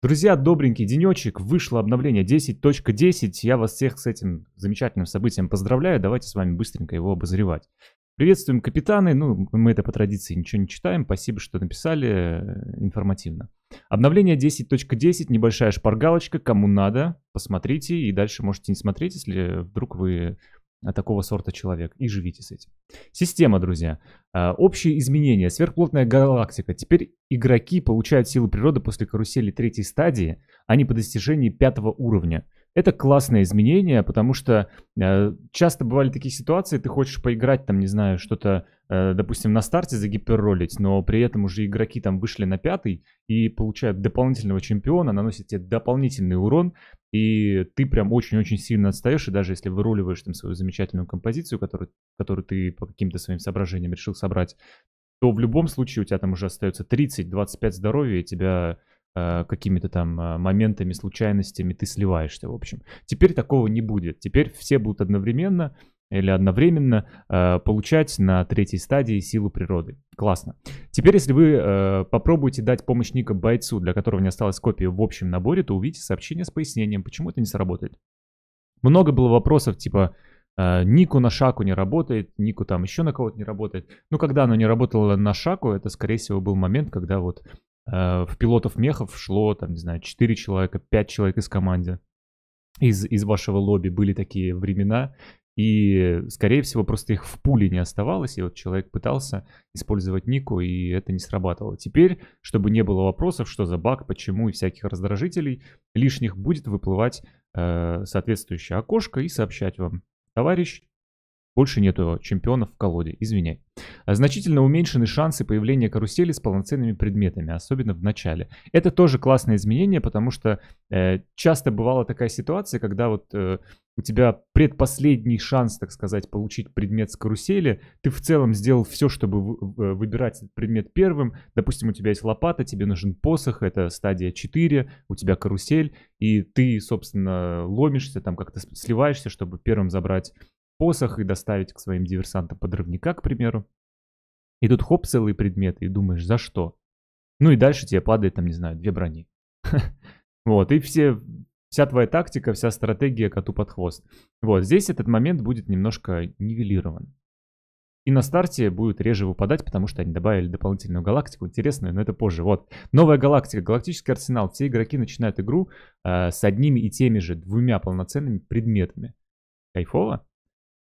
Друзья, добренький денечек, вышло обновление 10.10, я вас всех с этим замечательным событием поздравляю, давайте с вами быстренько его обозревать. Приветствуем капитаны, ну мы это по традиции ничего не читаем, спасибо, что написали э, информативно. Обновление 10.10, небольшая шпаргалочка, кому надо, посмотрите и дальше можете не смотреть, если вдруг вы Э, такого сорта человек и живите с этим. Система, друзья. Э, общие изменения. Сверхплотная галактика. Теперь игроки получают силы природы после карусели третьей стадии, а не по достижении пятого уровня. Это классное изменение, потому что э, часто бывали такие ситуации, ты хочешь поиграть там, не знаю, что-то, э, допустим, на старте загиперролить, но при этом уже игроки там вышли на пятый и получают дополнительного чемпиона, наносят тебе дополнительный урон, и ты прям очень-очень сильно отстаешь, и даже если выруливаешь там свою замечательную композицию, которую, которую ты по каким-то своим соображениям решил собрать, то в любом случае у тебя там уже остается 30-25 здоровья, и тебя э, какими-то там э, моментами, случайностями ты сливаешься, в общем. Теперь такого не будет. Теперь все будут одновременно, или одновременно э, получать на третьей стадии силу природы. Классно. Теперь, если вы э, попробуете дать помощь Ника бойцу, для которого не осталось копии в общем наборе, то увидите сообщение с пояснением, почему это не сработает. Много было вопросов типа э, Нику на Шаку не работает, Нику там еще на кого-то не работает. Ну, когда оно не работало на Шаку, это, скорее всего, был момент, когда вот э, в пилотов мехов шло, там, не знаю, 4 человека, 5 человек из команды из, из вашего лобби были такие времена, и, скорее всего, просто их в пуле не оставалось, и вот человек пытался использовать нику, и это не срабатывало. Теперь, чтобы не было вопросов, что за баг, почему и всяких раздражителей, лишних будет выплывать э, соответствующее окошко и сообщать вам, товарищ, больше нету чемпионов в колоде, извиняй. А значительно уменьшены шансы появления карусели с полноценными предметами, особенно в начале. Это тоже классное изменение, потому что э, часто бывала такая ситуация, когда вот э, у тебя предпоследний шанс, так сказать, получить предмет с карусели. Ты в целом сделал все, чтобы вы, э, выбирать предмет первым. Допустим, у тебя есть лопата, тебе нужен посох, это стадия 4, у тебя карусель, и ты, собственно, ломишься, там как-то сливаешься, чтобы первым забрать посох и доставить к своим диверсантам подрывника, к примеру. И тут хоп, целые предметы, и думаешь, за что? Ну и дальше тебе падает, там, не знаю, две брони. Вот, и все, вся твоя тактика, вся стратегия коту под хвост. Вот, здесь этот момент будет немножко нивелирован. И на старте будет реже выпадать, потому что они добавили дополнительную галактику, интересную, но это позже. Вот, новая галактика, галактический арсенал. Все игроки начинают игру э, с одними и теми же двумя полноценными предметами. Кайфово?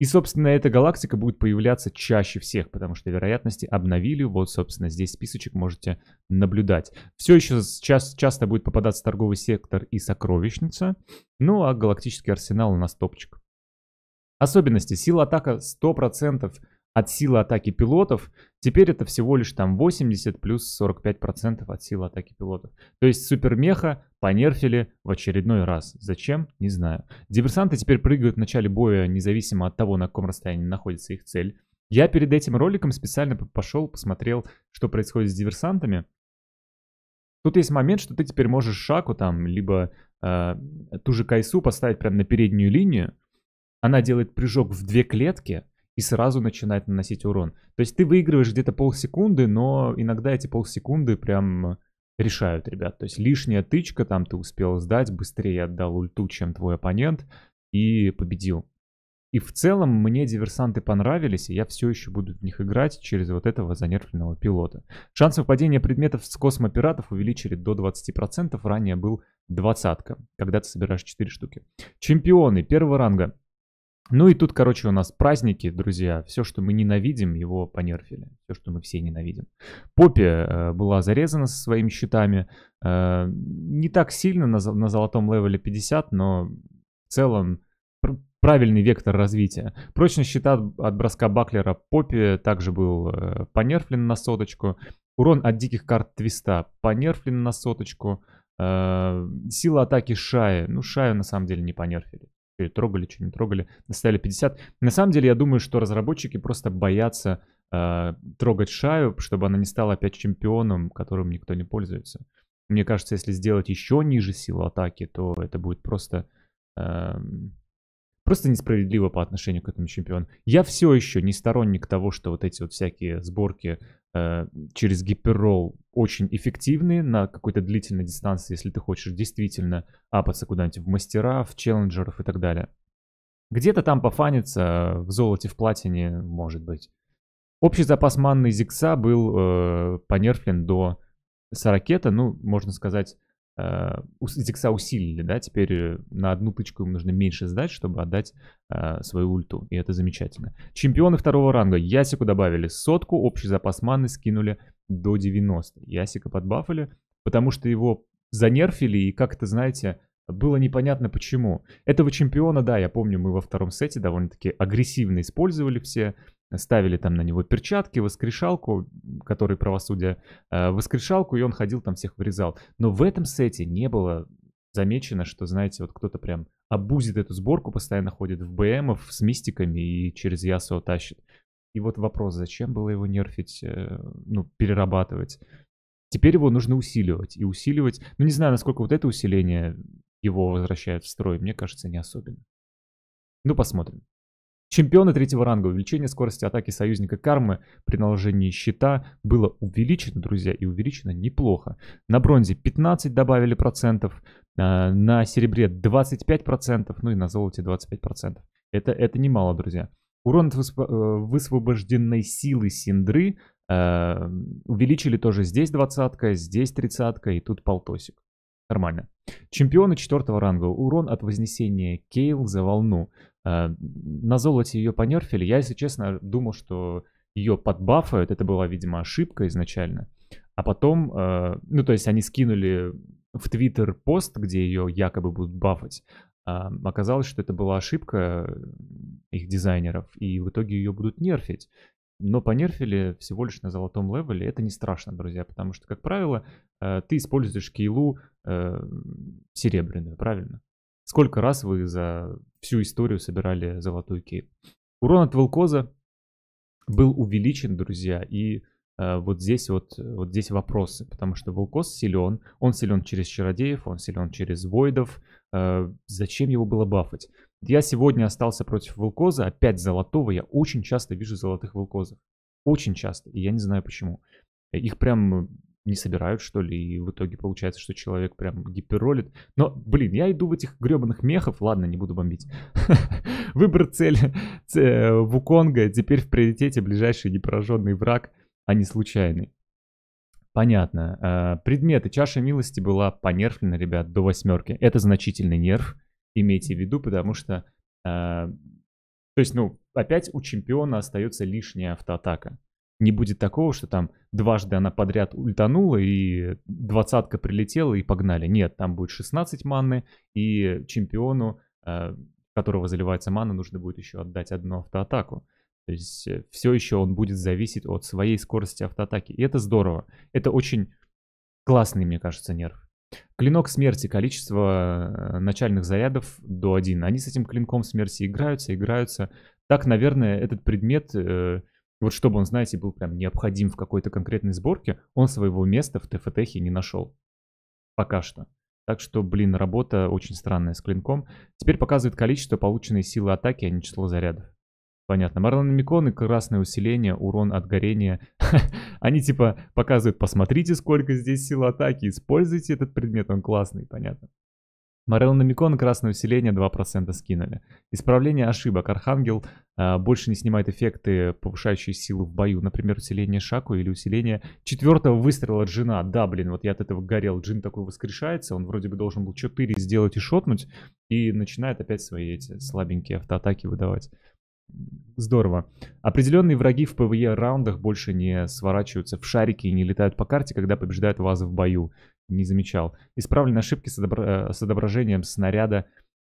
И, собственно, эта галактика будет появляться чаще всех, потому что вероятности обновили. Вот, собственно, здесь списочек можете наблюдать. Все еще сейчас часто будет попадаться торговый сектор и сокровищница. Ну, а галактический арсенал у нас топчик. Особенности. Сила атака 100% от силы атаки пилотов. Теперь это всего лишь там 80 плюс 45% процентов от силы атаки пилотов. То есть супермеха понерфили в очередной раз. Зачем? Не знаю. Диверсанты теперь прыгают в начале боя, независимо от того, на каком расстоянии находится их цель. Я перед этим роликом специально пошел, посмотрел, что происходит с диверсантами. Тут есть момент, что ты теперь можешь Шаку там, либо э, ту же Кайсу поставить прямо на переднюю линию. Она делает прыжок в две клетки, и сразу начинает наносить урон. То есть ты выигрываешь где-то полсекунды, но иногда эти полсекунды прям решают, ребят. То есть лишняя тычка, там ты успел сдать, быстрее отдал ульту, чем твой оппонент, и победил. И в целом мне диверсанты понравились, и я все еще буду в них играть через вот этого занервленного пилота. Шанс выпадения предметов с космопиратов увеличили до 20%, ранее был двадцатка, когда ты собираешь 4 штуки. Чемпионы первого ранга. Ну и тут, короче, у нас праздники, друзья. Все, что мы ненавидим, его понерфили. Все, что мы все ненавидим. Поппи э, была зарезана со своими щитами. Э, не так сильно на, на золотом левеле 50, но в целом правильный вектор развития. Прочный щита от броска Баклера Поппи также был э, понерфлен на соточку. Урон от диких карт Твиста понерфлен на соточку. Э, сила атаки Шая. Ну, Шаю на самом деле не понерфили что ее трогали, что не трогали, наставили 50. На самом деле, я думаю, что разработчики просто боятся э, трогать Шаю, чтобы она не стала опять чемпионом, которым никто не пользуется. Мне кажется, если сделать еще ниже силу атаки, то это будет просто э, Просто несправедливо по отношению к этому чемпиону. Я все еще не сторонник того, что вот эти вот всякие сборки э, через гиперролл очень эффективны на какой-то длительной дистанции, если ты хочешь действительно апаться куда-нибудь в мастера, в челленджеров и так далее. Где-то там пофанится э, в золоте, в платине, может быть. Общий запас манны Зикса был э, понерфлен до Саракета, ну, можно сказать, Э, Зигса усилили, да, теперь э, на одну тычку им нужно меньше сдать, чтобы отдать э, свою ульту, и это замечательно. Чемпионы второго ранга, Ясику добавили сотку, общий запас маны скинули до 90. Ясика подбафали, потому что его занерфили, и как-то, знаете, было непонятно почему. Этого чемпиона, да, я помню, мы во втором сете довольно-таки агрессивно использовали все, ставили там на него перчатки, воскрешалку, который правосудие, э, воскрешалку, и он ходил там всех вырезал. Но в этом сете не было замечено, что, знаете, вот кто-то прям обузит эту сборку, постоянно ходит в БМов с мистиками и через Ясо тащит. И вот вопрос, зачем было его нерфить, э, ну, перерабатывать? Теперь его нужно усиливать. И усиливать, ну, не знаю, насколько вот это усиление его возвращает в строй, мне кажется, не особенно. Ну, посмотрим. Чемпионы третьего ранга. Увеличение скорости атаки союзника кармы при наложении щита было увеличено, друзья, и увеличено неплохо. На бронзе 15 добавили процентов, а, на серебре 25 процентов, ну и на золоте 25 процентов. Это, это немало, друзья. Урон от э, высвобожденной силы Синдры э, увеличили тоже здесь двадцатка, здесь тридцатка и тут полтосик. Нормально. Чемпионы четвертого ранга. Урон от вознесения Кейл за волну. Э, на золоте ее понерфили. Я, если честно, думал, что ее подбафают. Это была, видимо, ошибка изначально. А потом, э, ну, то есть они скинули в Твиттер пост, где ее якобы будут бафать. А, оказалось, что это была ошибка их дизайнеров, и в итоге ее будут нерфить. Но понерфили всего лишь на золотом левеле. Это не страшно, друзья, потому что, как правило, э, ты используешь килу серебряную, правильно? Сколько раз вы за всю историю собирали золотую кейп? Урон от Волкоза был увеличен, друзья, и э, вот здесь вот, вот здесь вопросы, потому что Волкоз силен, он силен через Чародеев, он силен через Войдов, э, зачем его было бафать? Я сегодня остался против Волкоза, опять золотого, я очень часто вижу золотых Волкозов, очень часто, и я не знаю почему. Их прям не собирают, что ли, и в итоге получается, что человек прям гиперролит. Но, блин, я иду в этих гребаных мехов, ладно, не буду бомбить. Выбор цели Вуконга теперь в приоритете ближайший непораженный враг, а не случайный. Понятно. Э, предметы. Чаша милости была понерфлена, ребят, до восьмерки. Это значительный нерв, имейте в виду, потому что... Э, то есть, ну, опять у чемпиона остается лишняя автоатака не будет такого, что там дважды она подряд ультанула, и двадцатка прилетела, и погнали. Нет, там будет 16 маны и чемпиону, э, которого заливается мана, нужно будет еще отдать одну автоатаку. То есть э, все еще он будет зависеть от своей скорости автоатаки. И это здорово. Это очень классный, мне кажется, нерв. Клинок смерти, количество э, начальных зарядов до 1. Они с этим клинком смерти играются, играются. Так, наверное, этот предмет вот чтобы он, знаете, был прям необходим в какой-то конкретной сборке, он своего места в ТФТХе не нашел. Пока что. Так что, блин, работа очень странная с клинком. Теперь показывает количество полученной силы атаки, а не число зарядов. Понятно. Марлономикон и красное усиление, урон от горения. Они типа показывают, посмотрите, сколько здесь сил атаки, используйте этот предмет, он классный, понятно. Морел-Намикон красное усиление 2% скинули. Исправление ошибок. Архангел э, больше не снимает эффекты, повышающие силу в бою. Например, усиление Шаку или усиление четвертого выстрела Джина. Да, блин, вот я от этого горел. Джин такой воскрешается, он вроде бы должен был 4 сделать и шотнуть. И начинает опять свои эти слабенькие автоатаки выдавать. Здорово. Определенные враги в ПВЕ раундах больше не сворачиваются в шарики и не летают по карте, когда побеждают вас в бою. Не замечал. Исправлены ошибки с, одобр... Э, с отображением снаряда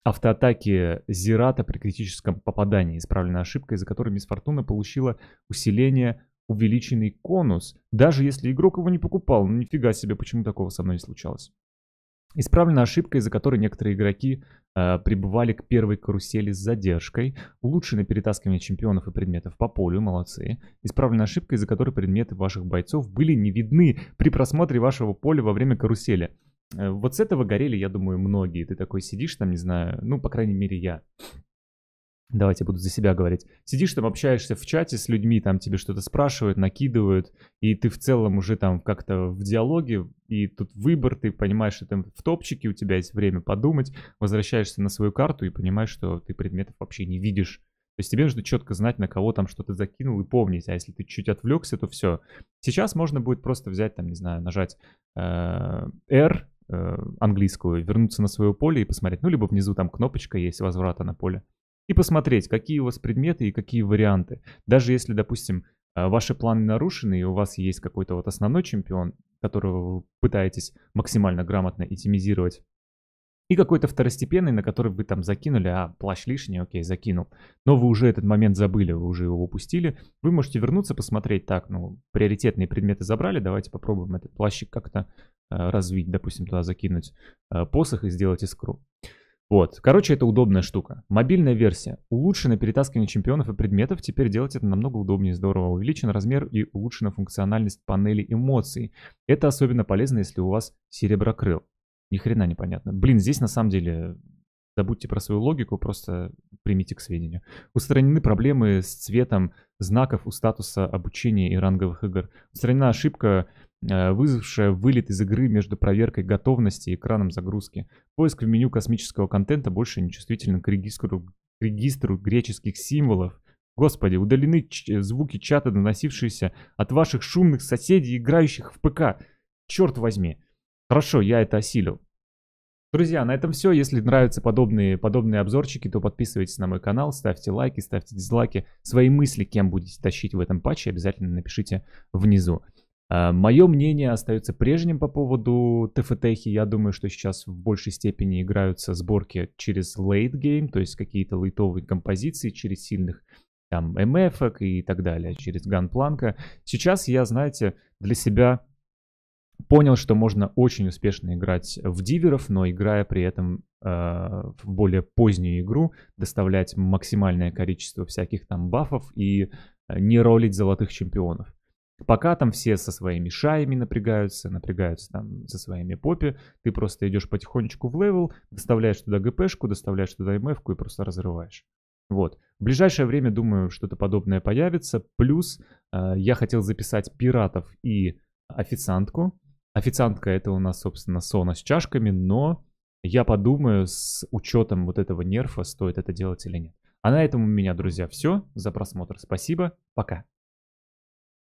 автоатаки Зирата при критическом попадании. Исправлена ошибка, из-за которой Мисс Фортуна получила усиление увеличенный конус, даже если игрок его не покупал. Ну нифига себе, почему такого со мной не случалось? Исправлена ошибка, из-за которой некоторые игроки э, прибывали к первой карусели с задержкой. Улучшено перетаскивание чемпионов и предметов по полю, молодцы. Исправлена ошибка, из-за которой предметы ваших бойцов были не видны при просмотре вашего поля во время карусели. Э, вот с этого горели, я думаю, многие. Ты такой сидишь там, не знаю, ну, по крайней мере, я. Давайте буду за себя говорить. Сидишь там, общаешься в чате с людьми, там тебе что-то спрашивают, накидывают, и ты в целом уже там как-то в диалоге, и тут выбор, ты понимаешь, что ты в топчике, у тебя есть время подумать, возвращаешься на свою карту и понимаешь, что ты предметов вообще не видишь. То есть тебе нужно четко знать, на кого там что-то закинул и помнить. А если ты чуть отвлекся, то все. Сейчас можно будет просто взять, там, не знаю, нажать э, R э, английскую, вернуться на свое поле и посмотреть. Ну, либо внизу там кнопочка есть возврата на поле и посмотреть, какие у вас предметы и какие варианты. Даже если, допустим, э, ваши планы нарушены, и у вас есть какой-то вот основной чемпион, которого вы пытаетесь максимально грамотно итимизировать, и какой-то второстепенный, на который вы там закинули, а плащ лишний, окей, закинул. Но вы уже этот момент забыли, вы уже его упустили. Вы можете вернуться, посмотреть, так, ну, приоритетные предметы забрали, давайте попробуем этот плащик как-то э, развить, допустим, туда закинуть э, посох и сделать искру. Вот. Короче, это удобная штука. Мобильная версия. Улучшено перетаскивание чемпионов и предметов. Теперь делать это намного удобнее и здорово. Увеличен размер и улучшена функциональность панели эмоций. Это особенно полезно, если у вас сереброкрыл. Ни хрена непонятно. Блин, здесь на самом деле забудьте про свою логику, просто примите к сведению. Устранены проблемы с цветом знаков у статуса обучения и ранговых игр. Устранена ошибка Э, вызвавшая вылет из игры между проверкой готовности и экраном загрузки. Поиск в меню космического контента больше не чувствителен к регистру, к регистру греческих символов. Господи, удалены ч- э, звуки чата, доносившиеся от ваших шумных соседей, играющих в ПК. Черт возьми. Хорошо, я это осилю. Друзья, на этом все. Если нравятся подобные, подобные обзорчики, то подписывайтесь на мой канал, ставьте лайки, ставьте дизлайки. Свои мысли, кем будете тащить в этом патче, обязательно напишите внизу. Э, Мое мнение остается прежним по поводу ТФТ. Я думаю, что сейчас в большей степени играются сборки через лейтгейм, то есть какие-то лейтовые композиции через сильных там МФ и так далее, через ганпланка. Сейчас я, знаете, для себя понял, что можно очень успешно играть в диверов, но играя при этом э, в более позднюю игру, доставлять максимальное количество всяких там бафов и э, не ролить золотых чемпионов. Пока там все со своими шаями напрягаются, напрягаются там со своими попи, ты просто идешь потихонечку в левел, доставляешь туда ГПшку, доставляешь туда МФ и просто разрываешь. Вот. В ближайшее время, думаю, что-то подобное появится. Плюс э, я хотел записать пиратов и официантку. Официантка это у нас, собственно, сона с чашками, но я подумаю, с учетом вот этого нерфа, стоит это делать или нет. А на этом у меня, друзья, все. За просмотр спасибо. Пока.